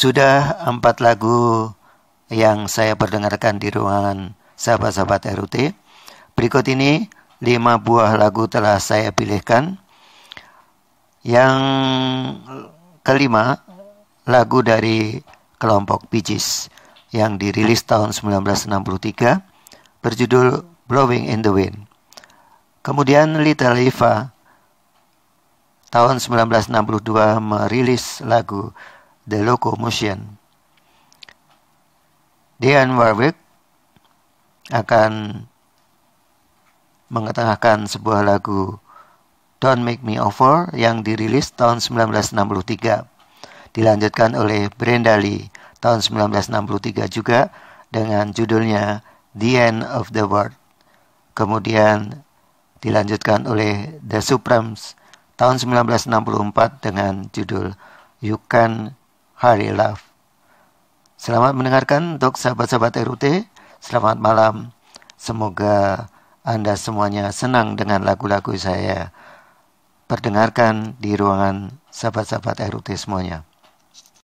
Sudah empat lagu yang saya perdengarkan di ruangan sahabat-sahabat RUT. Berikut ini lima buah lagu telah saya pilihkan. Yang kelima lagu dari kelompok Bijis yang dirilis tahun 1963 berjudul Blowing in the Wind. Kemudian Little Eva tahun 1962 merilis lagu the locomotion. Dean Warwick akan mengetengahkan sebuah lagu Don't Make Me Over yang dirilis tahun 1963. Dilanjutkan oleh Brenda Lee tahun 1963 juga dengan judulnya The End of the World. Kemudian dilanjutkan oleh The Supremes tahun 1964 dengan judul You Can Hari Love. Selamat mendengarkan untuk sahabat-sahabat RUT. Selamat malam. Semoga Anda semuanya senang dengan lagu-lagu saya. Perdengarkan di ruangan sahabat-sahabat RUT semuanya.